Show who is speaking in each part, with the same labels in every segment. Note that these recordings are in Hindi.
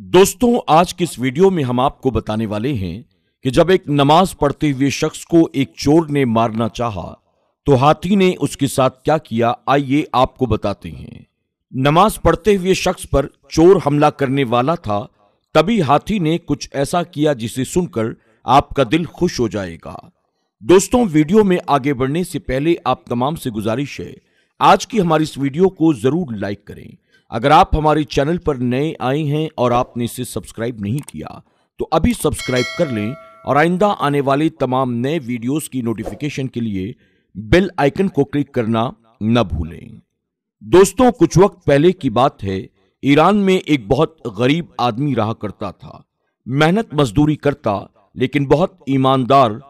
Speaker 1: दोस्तों आज के इस वीडियो में हम आपको बताने वाले हैं कि जब एक नमाज पढ़ते हुए शख्स को एक चोर ने मारना चाहा तो हाथी ने उसके साथ क्या किया आइए आपको बताते हैं नमाज पढ़ते हुए शख्स पर चोर हमला करने वाला था तभी हाथी ने कुछ ऐसा किया जिसे सुनकर आपका दिल खुश हो जाएगा दोस्तों वीडियो में आगे बढ़ने से पहले आप तमाम से गुजारिश है आज की हमारी इस वीडियो को जरूर लाइक करें अगर आप हमारे चैनल पर नए आए हैं और आपने इसे सब्सक्राइब नहीं किया तो अभी सब्सक्राइब कर लें और आइंदा आने वाले तमाम नए वीडियोस की नोटिफिकेशन के लिए बेल आइकन को क्लिक करना न भूलें दोस्तों कुछ वक्त पहले की बात है ईरान में एक बहुत गरीब आदमी रहा करता था मेहनत मजदूरी करता लेकिन बहुत ईमानदार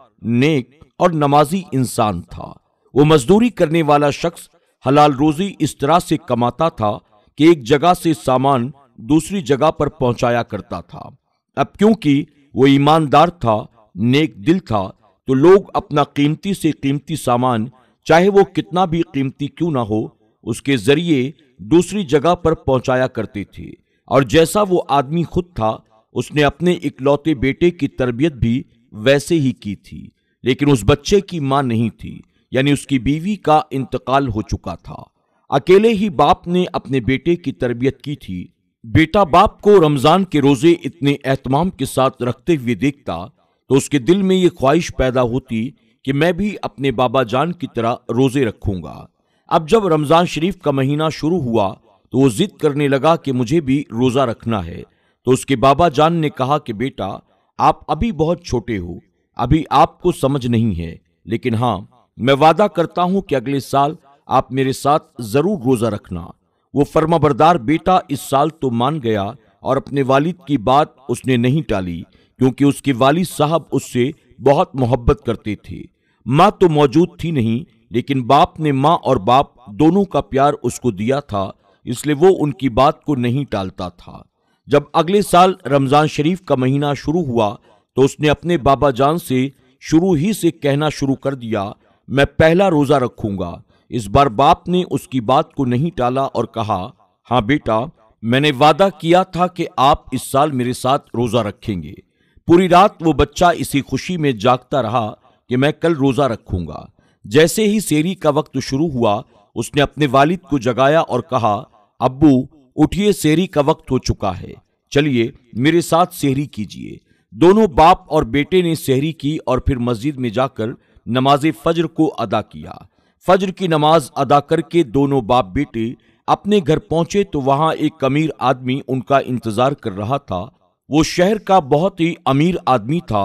Speaker 1: नेक और नमाजी इंसान था वो मजदूरी करने वाला शख्स हलाल रोजी इस तरह से कमाता था कि एक जगह से सामान दूसरी जगह पर पहुंचाया करता था अब क्योंकि वो ईमानदार था नेक दिल था तो लोग अपना कीमती से कीमती सामान चाहे वो कितना भी कीमती क्यों ना हो उसके जरिए दूसरी जगह पर पहुंचाया करते थे और जैसा वो आदमी खुद था उसने अपने इकलौते बेटे की तरबियत भी वैसे ही की थी लेकिन उस बच्चे की मां नहीं थी यानी उसकी बीवी का इंतकाल हो चुका था अकेले ही बाप ने अपने बेटे की तरबियत की थी बेटा बाप को रमजान के रोजे इतने एहतमाम के साथ रखते हुए देखता तो उसके दिल में ये ख्वाहिश पैदा होती कि मैं भी अपने बाबा जान की तरह रोजे रखूंगा अब जब रमजान शरीफ का महीना शुरू हुआ तो वो जिद करने लगा कि मुझे भी रोजा रखना है तो उसके बाबा जान ने कहा कि बेटा आप अभी बहुत छोटे हो अभी आपको समझ नहीं है लेकिन हाँ मैं वादा करता हूं कि अगले साल आप मेरे साथ ज़रूर रोज़ा रखना वो फर्माबरदार बेटा इस साल तो मान गया और अपने वालिद की बात उसने नहीं टाली क्योंकि उसके वालिद साहब उससे बहुत मोहब्बत करते थे माँ तो मौजूद थी नहीं लेकिन बाप ने माँ और बाप दोनों का प्यार उसको दिया था इसलिए वो उनकी बात को नहीं टालता था जब अगले साल रमज़ान शरीफ का महीना शुरू हुआ तो उसने अपने बाबा जान से शुरू ही से कहना शुरू कर दिया मैं पहला रोज़ा रखूंगा इस बार बाप ने उसकी बात को नहीं टाला और कहा हाँ बेटा मैंने वादा किया था कि आप इस साल मेरे साथ रोजा रखेंगे पूरी रात वो बच्चा इसी खुशी में जागता रहा कि मैं कल रोजा रखूंगा जैसे ही सेरी का वक्त शुरू हुआ उसने अपने वालिद को जगाया और कहा अब्बू उठिए सेरी का वक्त हो चुका है चलिए मेरे साथ सेहरी कीजिए दोनों बाप और बेटे ने सेहरी की और फिर मस्जिद में जाकर नमाज फज्र को अदा किया फज्र की नमाज अदा करके दोनों बाप बेटे अपने घर पहुंचे तो वहां एक अमीर आदमी उनका इंतजार कर रहा था वो शहर का बहुत ही अमीर आदमी था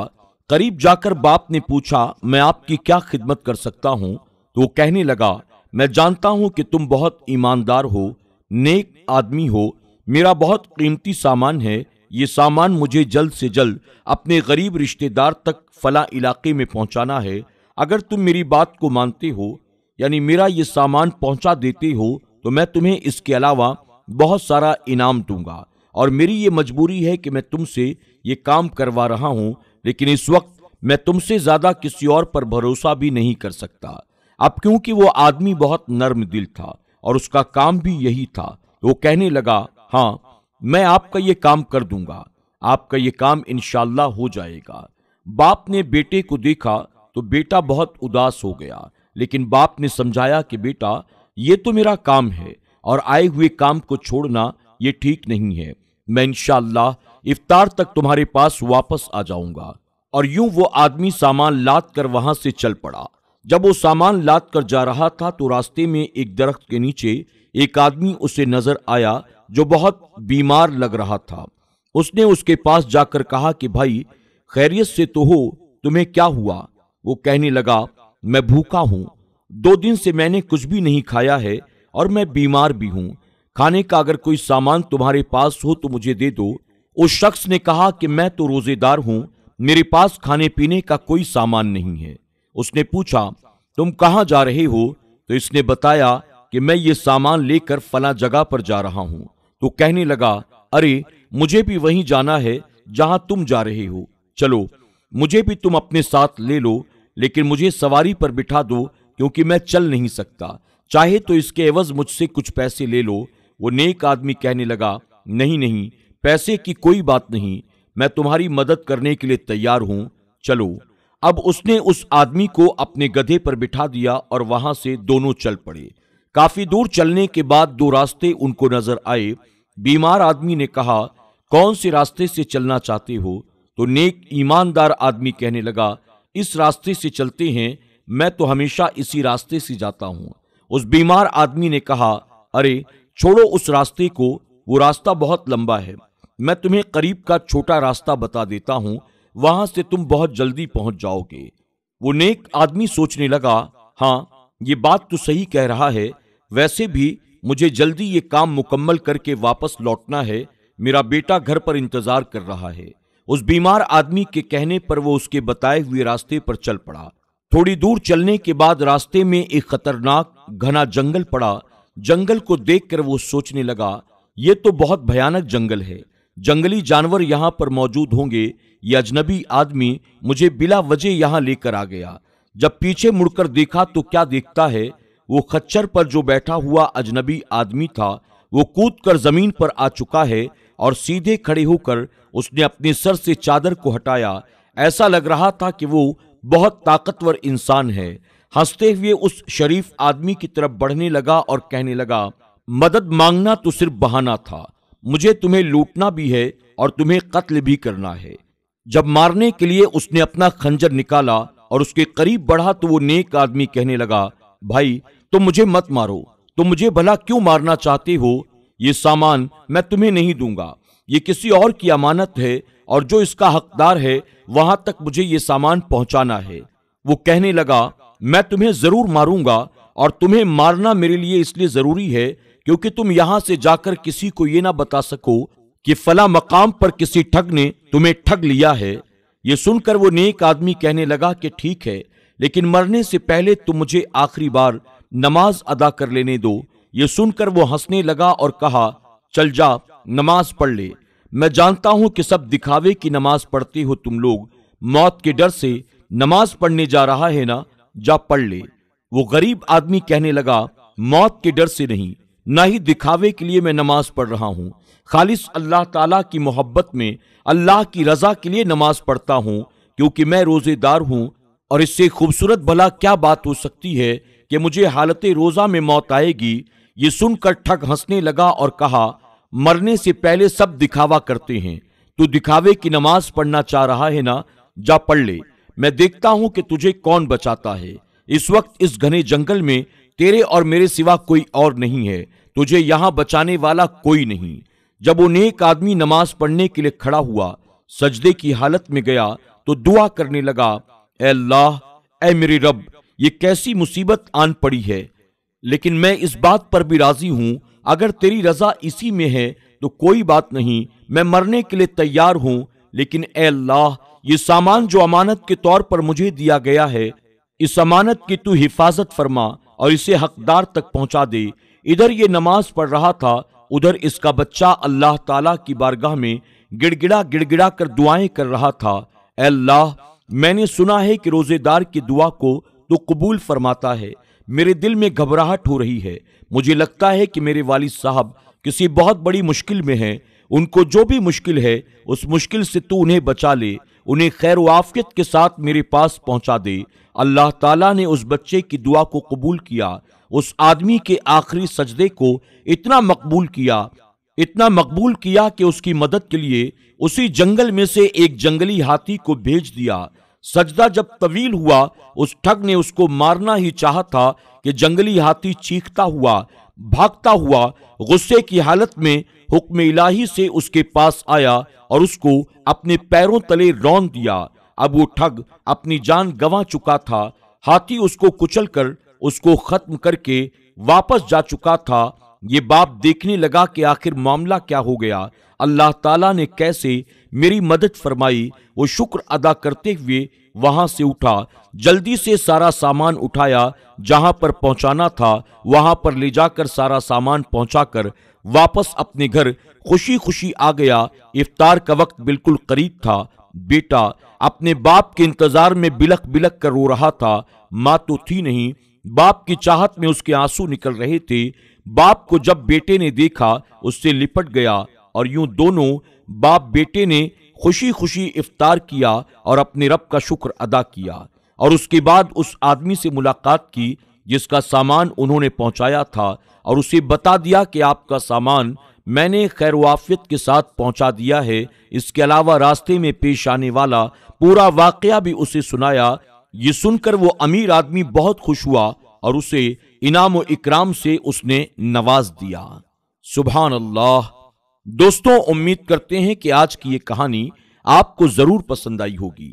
Speaker 1: करीब जाकर बाप ने पूछा मैं आपकी क्या खिदमत कर सकता हूँ तो वो कहने लगा मैं जानता हूँ कि तुम बहुत ईमानदार हो नेक आदमी हो मेरा बहुत कीमती सामान है ये सामान मुझे जल्द से जल्द अपने गरीब रिश्तेदार तक फला इलाके में पहुँचाना है अगर तुम मेरी बात को मानते हो यानी मेरा ये सामान पहुंचा देते हो तो मैं तुम्हें इसके अलावा बहुत सारा इनाम दूंगा और मेरी ये मजबूरी है कि मैं तुमसे ये काम करवा रहा हूं लेकिन इस वक्त मैं तुमसे ज्यादा किसी और पर भरोसा भी नहीं कर सकता अब क्योंकि वो आदमी बहुत नर्म दिल था और उसका काम भी यही था वो कहने लगा हाँ मैं आपका ये काम कर दूंगा आपका ये काम इनशाला हो जाएगा बाप ने बेटे को देखा तो बेटा बहुत उदास हो गया लेकिन बाप ने समझाया कि बेटा ये तो मेरा काम है और आए हुए काम को छोड़ना ये ठीक नहीं है मैं इंशाला इफ्तार तक तुम्हारे पास वापस आ जाऊंगा और यूं वो आदमी सामान लाद कर वहां से चल पड़ा जब वो सामान लाद कर जा रहा था तो रास्ते में एक दरख्त के नीचे एक आदमी उसे नजर आया जो बहुत बीमार लग रहा था उसने उसके पास जाकर कहा कि भाई खैरियत से तो हो तुम्हें क्या हुआ वो कहने लगा मैं भूखा हूं दो दिन से मैंने कुछ भी नहीं खाया है और मैं बीमार भी हूं खाने का अगर कोई सामान तुम्हारे पास हो तो मुझे दे दो उस शख्स ने कहा कि मैं तो रोजेदार हूं मेरे पास खाने पीने का कोई सामान नहीं है उसने पूछा तुम कहा जा रहे हो तो इसने बताया कि मैं ये सामान लेकर फला जगह पर जा रहा हूं तो कहने लगा अरे मुझे भी वहीं जाना है जहां तुम जा रहे हो चलो मुझे भी तुम अपने साथ ले लो लेकिन मुझे सवारी पर बिठा दो क्योंकि मैं चल नहीं सकता चाहे तो इसके एवज मुझसे कुछ पैसे ले लो वो नेक आदमी कहने लगा नहीं नहीं पैसे की कोई बात नहीं मैं तुम्हारी मदद करने के लिए तैयार हूं चलो अब उसने उस आदमी को अपने गधे पर बिठा दिया और वहां से दोनों चल पड़े काफी दूर चलने के बाद दो रास्ते उनको नजर आए बीमार आदमी ने कहा कौन से रास्ते से चलना चाहते हो तो नेक ईमानदार आदमी कहने लगा इस रास्ते से चलते हैं मैं तो हमेशा इसी रास्ते से जाता हूँ उस बीमार आदमी ने कहा अरे छोड़ो उस रास्ते को वो रास्ता बहुत लंबा है मैं तुम्हें करीब का छोटा रास्ता बता देता हूँ वहां से तुम बहुत जल्दी पहुंच जाओगे वो नेक आदमी सोचने लगा हाँ ये बात तो सही कह रहा है वैसे भी मुझे जल्दी ये काम मुकम्मल करके वापस लौटना है मेरा बेटा घर पर इंतजार कर रहा है उस बीमार आदमी के कहने पर वो उसके बताए हुए रास्ते पर चल पड़ा थोड़ी दूर चलने के बाद रास्ते में एक खतरनाक घना जंगल पड़ा जंगल को देखकर वो सोचने लगा ये तो बहुत भयानक जंगल है जंगली जानवर यहाँ पर मौजूद होंगे ये अजनबी आदमी मुझे बिला वजह यहाँ लेकर आ गया जब पीछे मुड़कर देखा तो क्या देखता है वो खच्चर पर जो बैठा हुआ अजनबी आदमी था वो कूद कर जमीन पर आ चुका है और सीधे खड़े होकर उसने अपने सर से चादर को हटाया ऐसा लग रहा था कि वो बहुत ताकतवर इंसान है हंसते हुए उस शरीफ आदमी की तरफ बढ़ने लगा और कहने लगा मदद मांगना तो सिर्फ बहाना था मुझे तुम्हें लूटना भी है और तुम्हें कत्ल भी करना है जब मारने के लिए उसने अपना खंजर निकाला और उसके करीब बढ़ा तो वो नेक आदमी कहने लगा भाई तुम मुझे मत मारो तुम मुझे भला क्यों मारना चाहते हो ये सामान मैं तुम्हें नहीं दूंगा ये किसी और की अमानत है और जो इसका हकदार है वहां तक मुझे ये सामान पहुंचाना है वो कहने लगा मैं तुम्हें जरूर मारूंगा और तुम्हें मारना मेरे लिए इसलिए जरूरी है क्योंकि तुम यहां से जाकर किसी को यह ना बता सको कि फला मकाम पर किसी ठग ने तुम्हें ठग लिया है ये सुनकर वो नेक आदमी कहने लगा कि ठीक है लेकिन मरने से पहले तुम मुझे आखिरी बार नमाज अदा कर लेने दो ये सुनकर वो हंसने लगा और कहा चल जा नमाज पढ़ ले मैं जानता हूं कि सब दिखावे की नमाज पढ़ते हो तुम लोग मौत के डर से नमाज पढ़ने जा रहा है ना जा पढ़ ले वो गरीब आदमी कहने लगा मौत के डर से नहीं ना ही दिखावे के लिए मैं नमाज पढ़ रहा हूँ खालिश अल्लाह ताला की मोहब्बत में अल्लाह की रजा के लिए नमाज पढ़ता हूँ क्योंकि मैं रोजेदार हूँ और इससे खूबसूरत भला क्या बात हो सकती है कि मुझे हालत रोजा में मौत आएगी ये सुनकर ठग हंसने लगा और कहा मरने से पहले सब दिखावा करते हैं तू दिखावे की नमाज पढ़ना चाह रहा है ना जा पढ़ ले मैं देखता हूं कि तुझे कौन बचाता है इस वक्त इस घने जंगल में तेरे और मेरे सिवा कोई और नहीं है तुझे यहां बचाने वाला कोई नहीं जब वो नेक आदमी नमाज पढ़ने के लिए खड़ा हुआ सजदे की हालत में गया तो दुआ करने लगा ए अल्लाह ए मेरे रब ये कैसी मुसीबत आन पड़ी है लेकिन मैं इस बात पर भी राजी हूं अगर तेरी रजा इसी में है तो कोई बात नहीं मैं मरने के लिए तैयार हूं लेकिन ए अल्लाह ये सामान जो अमानत के तौर पर मुझे दिया गया है इस अमानत की तू हिफाजत फरमा और इसे हकदार तक पहुंचा दे इधर ये नमाज पढ़ रहा था उधर इसका बच्चा अल्लाह ताला की बारगाह में गिड़गिड़ा गिड़गिड़ा कर दुआएं कर रहा था अल्लाह मैंने सुना है कि रोजेदार की दुआ को तो कबूल फरमाता है मेरे दिल में घबराहट हो रही है मुझे लगता है कि मेरे वालिद साहब किसी बहुत बड़ी मुश्किल में हैं उनको जो भी मुश्किल है उस मुश्किल से तू उन्हें बचा ले उन्हें खैर वाफियत के साथ मेरे पास पहुंचा दे अल्लाह ताला ने उस बच्चे की दुआ को कबूल किया उस आदमी के आखिरी सजदे को इतना मकबूल किया इतना मकबूल किया कि उसकी मदद के लिए उसी जंगल में से एक जंगली हाथी को भेज दिया सजदा जब तवील हुआ उस ठग ने उसको मारना ही चाह था कि जंगली हाथी चीखता हुआ भागता हुआ गुस्से की हालत में हुक्म इलाही से उसके पास आया और उसको अपने पैरों तले रौन दिया अब वो ठग अपनी जान गंवा चुका था हाथी उसको कुचलकर उसको खत्म करके वापस जा चुका था ये बाप देखने लगा कि आखिर मामला क्या हो गया अल्लाह ताला ने कैसे मेरी मदद फरमाई वो शुक्र अदा करते हुए वहां से उठा जल्दी से सारा सामान उठाया जहां पर पहुंचाना था वहां पर ले जाकर सारा सामान पहुंचाकर वापस अपने घर खुशी खुशी आ गया इफ्तार का वक्त बिल्कुल करीब था बेटा अपने बाप के इंतजार में बिलख बिलख कर रो रहा था माँ तो थी नहीं बाप की चाहत में उसके आंसू निकल रहे थे बाप को जब बेटे ने देखा उससे लिपट गया और यूं दोनों बाप बेटे ने खुशी खुशी इफ्तार किया और अपने रब का शुक्र अदा किया और उसके बाद उस आदमी से मुलाकात की जिसका सामान उन्होंने पहुंचाया था और उसे बता दिया कि आपका सामान मैंने खैर वाफियत के साथ पहुंचा दिया है इसके अलावा रास्ते में पेश आने वाला पूरा वाकया भी उसे सुनाया ये सुनकर वो अमीर आदमी बहुत खुश हुआ और उसे इनाम व इकराम से उसने नवाज दिया सुबहान अल्लाह दोस्तों उम्मीद करते हैं कि आज की ये कहानी आपको जरूर पसंद आई होगी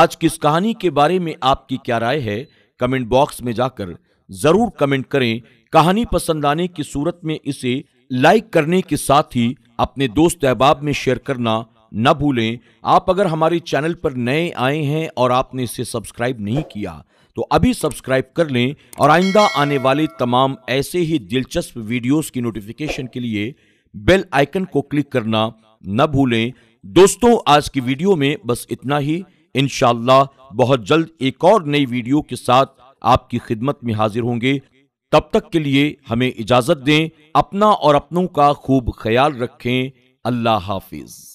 Speaker 1: आज की इस कहानी के बारे में आपकी क्या राय है कमेंट बॉक्स में जाकर जरूर कमेंट करें कहानी पसंद आने की सूरत में इसे लाइक करने के साथ ही अपने दोस्त अहबाब में शेयर करना न भूलें आप अगर हमारे चैनल पर नए आए हैं और आपने इसे सब्सक्राइब नहीं किया तो अभी सब्सक्राइब कर लें और आइंदा आने वाले तमाम ऐसे ही दिलचस्प वीडियोस की नोटिफिकेशन के लिए बेल आइकन को क्लिक करना न भूलें दोस्तों आज की वीडियो में बस इतना ही इनशाला बहुत जल्द एक और नई वीडियो के साथ आपकी खिदमत में हाजिर होंगे तब तक के लिए हमें इजाजत दें अपना और अपनों का खूब ख्याल रखें अल्लाह हाफिज़